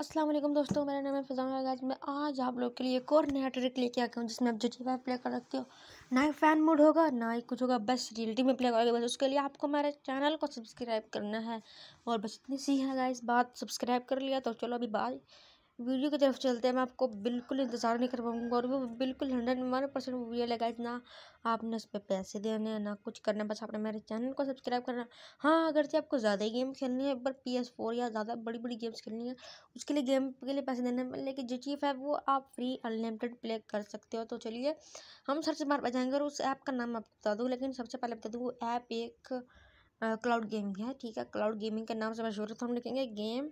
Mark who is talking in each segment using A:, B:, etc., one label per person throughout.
A: असलम दोस्तों मेरा नाम है फिजान आज मैं आज आप लोग के लिए एक और नया ट्रिक लेके आ गया हूँ जिसमें आप जो जी प्ले कर सकते हो ना ही फैन मोड होगा ना ही कुछ होगा बस रियलिटी में प्ले करोगे बस उसके लिए आपको हमारे चैनल को सब्सक्राइब करना है और बस इतनी सी है इस बात सब्सक्राइब कर लिया तो चलो अभी बाई वीडियो की तरफ चलते हैं मैं आपको बिल्कुल इंतज़ार नहीं कर पाऊँगा और वो बिल्कुल हंड्रेड वन परसेंट रियल है गाइज ना आपने उस पर पैसे देने ना कुछ करना बस आपने मेरे चैनल को सब्सक्राइब करना हाँ अगर से आपको ज़्यादा ही गेम खेलनी है पर पी एस फोर या ज़्यादा बड़ी बड़ी गेम्स खेलनी है उसके लिए गेम के लिए पैसे देने लेकिन जो चीफ है वो आप फ्री अनलिमिटेड प्ले कर सकते हो तो चलिए हम सबसे बाहर बजाएंगे और उस ऐप का नाम आपको बता दूँ लेकिन सबसे पहले बता दूँ वो ऐप एक क्लाउड गेमिंग है ठीक है क्लाउड गेमिंग के नाम से मशहूर है तो हम लिखेंगे गेम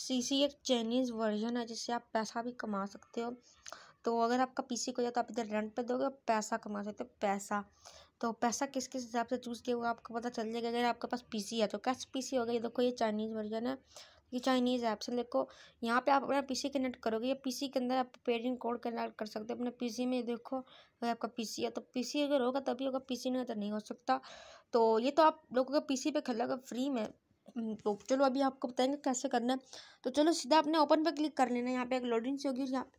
A: सी एक चाइनीज़ वर्जन है जिससे आप पैसा भी कमा सकते हो तो अगर आपका पीसी को या तो आप इधर रेंट पे दोगे पैसा कमा सकते हो पैसा तो पैसा किस किस हिसाब से चूज़ किया हुआ आपको पता चल जाएगा अगर आपके पास पीसी है तो कैसे पीसी होगा ये देखो ये चाइनीज़ वर्जन है ये चाइनीज़ ऐप से देखो यहाँ पे आप अपना पीसी कनेक्ट करोगे या पीसी के अंदर आप पेडिंग कोड कनेक्ट कर सकते हो अपने पीसी में देखो अगर आपका पीसी है तो पीसी अगर होगा तभी होगा पीसी नहीं तो नहीं हो सकता तो ये तो आप लोगों का पीसी पे खेलोगे फ्री में तो चलो अभी आपको बताएंगे कैसे करना है तो चलो सीधा आपने ओपन पर क्लिक कर लेना है यहाँ पे एक लोडिंग से होगी यहाँ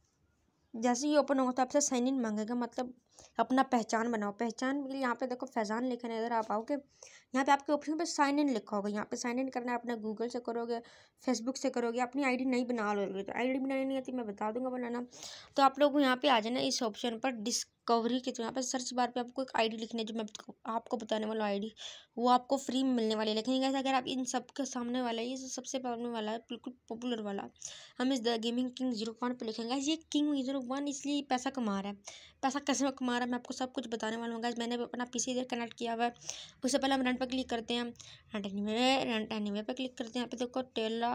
A: जैसे ही ओपन होगा तो आपसे साइन इन मांगेगा मतलब अपना पहचान बनाओ पहचान के लिए यहाँ पे देखो फैज़ान लिखा है अगर आप आओगे यहाँ पे आपके ऑप्शन पे साइन इन लिखा होगा यहाँ पे साइन इन करना है अपना गूगल से करोगे फेसबुक से करोगे अपनी आईडी नहीं बना लोगे तो आईडी बनानी नहीं आती मैं बता दूंगा बनाना तो आप लोग यहाँ पे आ जाना इस ऑप्शन पर डिस्कवरी के तो यहाँ पे सर्च बार पे आपको एक आईडी लिखनी है जो मैं आपको बताने वाला आईडी वो आपको फ्री में मिलने वाली है लेकिन कैसे अगर आप इन सब के सामने वाला ये सबसे सामने वाला है बिल्कुल पॉपुलर वाला हम इस the gaming king zero one पर लिखेंगे ये किंग जीरो वन इसलिए पैसा कमा रहा है पैसा कैसे कमा हमारा मैं आपको सब कुछ बताने वाला हूँ मैंने अपना पी इधर कनेक्ट किया हुआ है उससे पहले हम रेंट पर क्लिक करते हैं रेंट एनीवे रेंट एनीवे पर क्लिक करते हैं यहाँ पे देखो टेला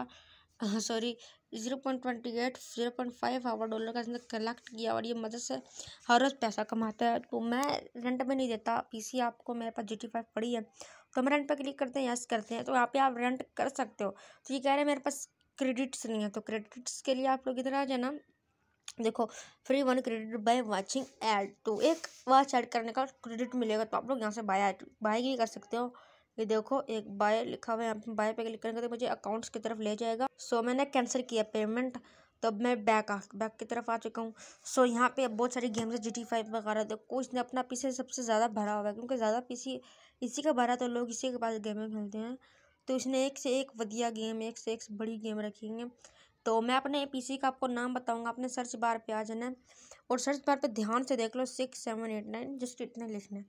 A: sorry zero point twenty eight zero point five हवा डॉलर का इसने कलेक्ट किया और ये मदद से हर रोज़ पैसा कमाता है तो मैं रेंट में नहीं देता पीसी आपको मेरे पास जी टी फाइव पड़ी है तो हम रेंट पर क्लिक करते हैं यस करते हैं तो यहाँ पे आप रेंट कर सकते हो तो ये कह रहे हैं मेरे पास क्रेडिट्स नहीं है तो क्रेडिट्स के लिए आप लोग इधर आ जाना देखो free one credit by watching ad to एक वाच ऐड करने का क्रेडिट मिलेगा तो आप लोग यहाँ से बाय बाय भी कर सकते हो ये देखो एक बाय लिखा हुआ है यहाँ पे बाय पे क्लिक करेंगे तो मुझे अकाउंट्स की तरफ ले जाएगा सो मैंने कैंसिल किया पेमेंट तो अब मैं बैक आ बैक की तरफ आ चुका हूँ सो यहाँ पे बहुत सारी गेम्स है जी टी फाइव वगैरह देखो इसने अपना पीसी सबसे ज़्यादा भरा हुआ है क्योंकि ज़्यादा पीसी इसी का भरा तो लोग इसी के पास गेमें खेलते हैं तो इसने एक से एक वधिया गेम एक से एक बड़ी गेम रखी है तो मैं अपने पीसी का आपको नाम बताऊंगा अपने सर्च बार पे आ जाना है और सर्च बार पे ध्यान से देख लो six seven eight nine just इतना लिखना है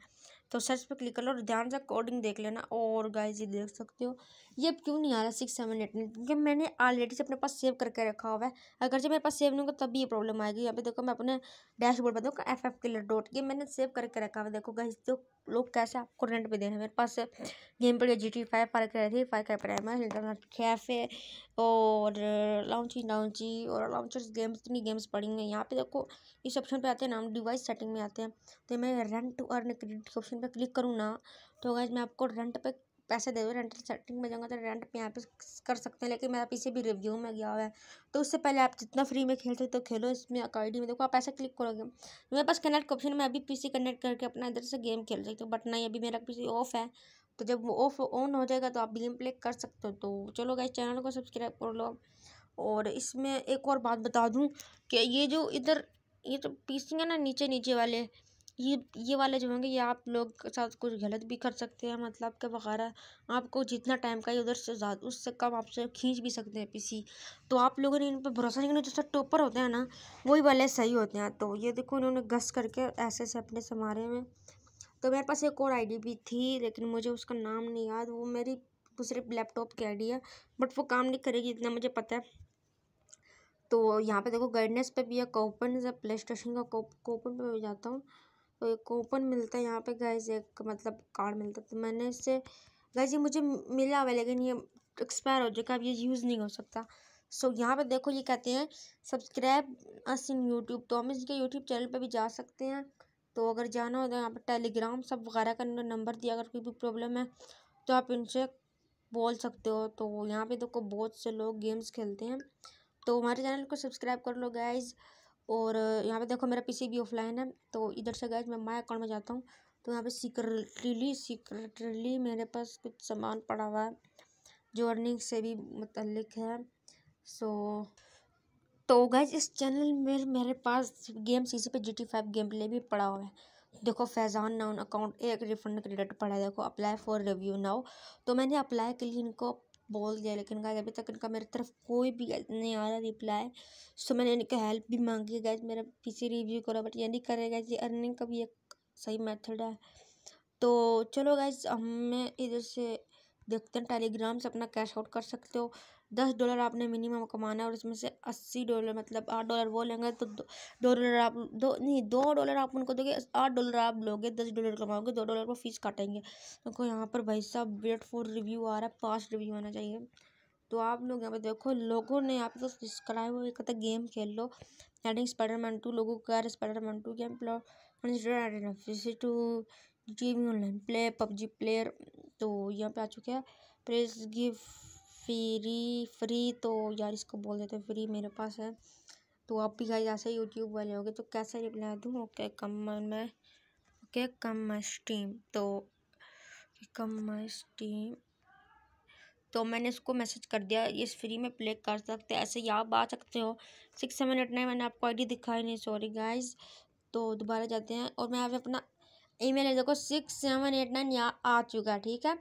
A: तो सर्च पर क्लिक कर लो और ध्यान से कोडिंग देख लेना और गाइस ये देख सकते हो ये अब क्यों नहीं आ रहा सिक्स सेवन एट में क्योंकि मैंने ऑलरेडी से अपने पास सेव करके रखा हुआ है अगर जब मेरे पास सेव नहीं होगा तभी ये प्रॉब्लम आएगी यहाँ पे देखो मैं अपने डैशबोर्ड पर देखो एफ एफ किलर डॉट ये मैंने सेव करके रखा हुआ देखो गाइस तो लोग कैसे आपको रेंट पे दे रहे हैं मेरे पास गेम पर जी टी फाइव फायर कर थी फायर कर प्राइमर इंटरनेट कैफे और लॉन्ची लॉन्ची और लॉन्चर गेम्स इतनी गेम्स पड़ी हुई हैं यहाँ पे देखो इस ऑप्शन पर आते हैं नाम डिवाइस सेटिंग में आते हैं तो मैं rent to earn credit option option पे क्लिक करूँ ना तो गाइज मैं आपको रेंट पे पैसे दे दो रेंट सेटिंग में जाऊँगा तो रेंट पे यहाँ पे कर सकते हैं लेकिन मेरा पीछे भी रिव्यू में गया हुआ है तो उससे पहले आप जितना फ्री में खेलते हो तो खेलो इसमें अकॉर्डिंग में देखो आप ऐसे क्लिक करोगे मेरे पास कनेक्ट ऑप्शन में अभी पीसी कनेक्ट करके अपना इधर से गेम खेल सकते हो बट नहीं अभी मेरा पी ऑफ है तो जब वो ऑफ ऑन हो जाएगा तो आप गेम प्ले कर सकते हो तो चलो गाइज चैनल को सब्सक्राइब कर लो और इसमें एक और बात बता दूँ कि ये जो इधर ये जो तो पीसी है ना नीचे नीचे वाले ये ये वाले जो होंगे ये आप लोग के साथ कुछ गलत भी कर सकते हैं मतलब के वगैरह आपको जितना टाइम का उधर से ज़्यादा उससे कम आपसे खींच भी सकते हैं पीसी तो आप लोगों ने इन पर भरोसा नहीं करना जैसे टोपर होते हैं ना वही वाले सही होते हैं तो ये देखो इन्होंने गस करके ऐसे ऐसे अपने समारे में तो मेरे पास एक और आई भी थी लेकिन मुझे उसका नाम नहीं याद वो मेरी दूसरे लैपटॉप की आई है बट वो काम नहीं करेगी इतना मुझे पता है तो यहाँ पे देखो गाइडनेस पे भी है कोपन प्ले स्टेशन का कोपन पे भी जाता हूँ कूपन मिलता है यहाँ पे गैस एक मतलब कार्ड मिलता है तो मैंने इससे गैस ये मुझे मिला हुआ लेकिन ये एक्सपायर हो चुका अब ये यूज़ नहीं हो सकता सो so, यहाँ पे देखो ये कहते हैं सब्सक्राइब अस इन यूट्यूब तो हम इसके यूट्यूब चैनल पे भी जा सकते हैं तो अगर जाना हो तो यहाँ पर टेलीग्राम सब वगैरह का नंबर दिया अगर कोई भी प्रॉब्लम है तो आप इनसे बोल सकते हो तो यहाँ पे देखो बहुत से लोग गेम्स खेलते हैं तो हमारे चैनल को सब्सक्राइब कर लो गाइज़ और यहाँ पे देखो मेरा पीसी भी ऑफलाइन है तो इधर से गए मैं माई अकाउंट में जाता हूँ तो यहाँ पे सीक्रेटली सीक्रेटली मेरे पास कुछ सामान पड़ा हुआ है जो अर्निंग से भी मतलब है सो तो गैज इस चैनल में मेरे पास गेम सीसी पे G T five game play भी पड़ा हुआ है देखो फैज़ान नाउन अकाउंट एक रिफंड क्रेडिट पड़ा है देखो अप्लाई फॉर रिव्यू नाउ तो मैंने अप्लाई के लिए इनको बोल दिया लेकिन गाय अभी तक इनका मेरी तरफ कोई भी नहीं आ रहा रिप्लाई सो मैंने इनका हेल्प भी मांगी है मेरा पीसी रिव्यू करो बट ये नहीं कर रहे ये अर्निंग का भी एक सही मेथड है तो चलो गैस हमें इधर से देखते हैं टेलीग्राम से अपना कैश आउट कर सकते हो दस डॉलर आपने मिनिमम कमाना है और इसमें से अस्सी डॉलर मतलब आठ डॉलर वो लेंगे तो दो डॉलर आप दो नहीं दो डॉलर आप उनको दोगे आठ डॉलर आप लोगे दस डॉलर कमाओगे दो डॉलर को फीस काटेंगे देखो तो यहाँ पर भाई साहब वेट फॉर रिव्यू आ रहा है पाँच रिव्यू आना चाहिए तो आप लोग यहाँ पर देखो लोगों ने यहाँ तो सब्सक्राइब हो कहते गेम खेल लो एडिंग स्पाइडर मैन टू लोगों को कह रहे Spiderman two game plot two G V online play PUBG player तो यहाँ पे आ चुके हैं प्रेस गिव फ्री फ्री तो यार इसको बोल देते हैं फ्री मेरे पास है तो आप भी गाइस ऐसे यूट्यूब वाले होंगे तो कैसे रिप्लाई दूँ ओके कम मैं ओके कम मैं स्टीम तो कम मैं स्टीम तो मैंने इसको मैसेज कर दिया ये फ्री में प्ले कर सकते ऐसे ही आप आ सकते हो सिक्स सेवन एट नाइन मैंने आपको आईडी दिखाई नहीं सॉरी गाइज तो दोबारा जाते हैं और मैं अभी अपना ईमेल है देखो सिक्स सेवन एट नाइन यहाँ आ चुका है ठीक है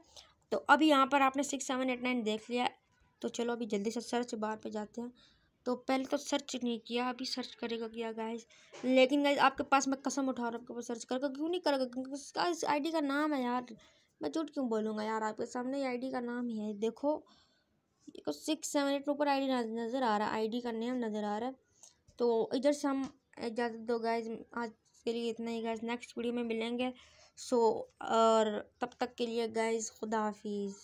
A: तो अभी यहाँ पर आपने सिक्स सेवन एट नाइन देख लिया तो चलो अभी जल्दी से सर्च बार पे जाते हैं तो पहले तो सर्च नहीं किया अभी सर्च करेगा क्या गाइस लेकिन गाइस आपके पास मैं कसम उठा रहा हूँ आपके पास सर्च करेगा क्यों नहीं करेगा क्योंकि उसका इस आई का नाम है यार मैं झूठ क्यों बोलूँगा यार आपके सामने डी का नाम ही है देखो देखो सिक्स सेवन एट ऊपर आई नज़र आ रहा है आई का नेम नज़र आ रहा है तो इधर से हम इजाज़त दो गाइज आज के लिए इतना ही गाइज नेक्स्ट वीडियो में मिलेंगे सो और तब तक के लिए गाइज खुदा हाफिज़